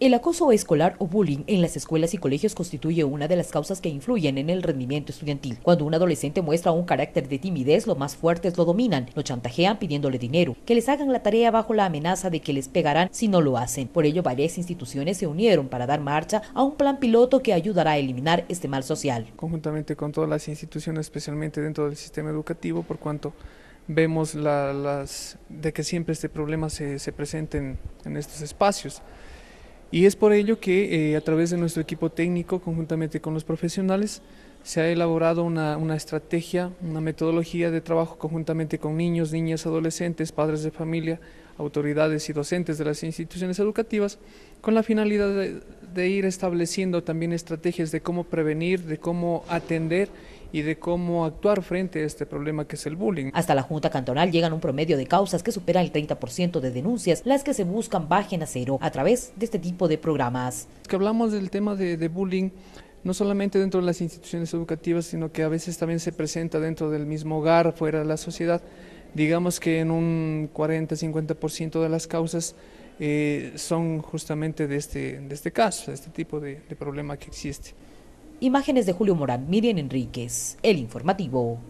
El acoso escolar o bullying en las escuelas y colegios constituye una de las causas que influyen en el rendimiento estudiantil. Cuando un adolescente muestra un carácter de timidez, los más fuertes lo dominan, lo chantajean pidiéndole dinero, que les hagan la tarea bajo la amenaza de que les pegarán si no lo hacen. Por ello, varias instituciones se unieron para dar marcha a un plan piloto que ayudará a eliminar este mal social. Conjuntamente con todas las instituciones, especialmente dentro del sistema educativo, por cuanto vemos las, de que siempre este problema se, presenta en estos espacios. Y es por ello que eh, a través de nuestro equipo técnico, conjuntamente con los profesionales, se ha elaborado una, estrategia, una metodología de trabajo conjuntamente con niños, niñas, adolescentes, padres de familia, autoridades y docentes de las instituciones educativas, con la finalidad de ir estableciendo también estrategias de cómo prevenir, de cómo atender y de cómo actuar frente a este problema que es el bullying. Hasta la Junta Cantonal llegan un promedio de causas que supera el 30% de denuncias, las que se buscan bajen a cero a través de este tipo de programas. Que hablamos del tema de, bullying no solamente dentro de las instituciones educativas, sino que a veces también se presenta dentro del mismo hogar, fuera de la sociedad. Digamos que en un 40-50% de las causas eh, son justamente de este, de este caso, de este tipo de problema que existe. Imágenes de Julio Morán, Miriam Enríquez, El Informativo.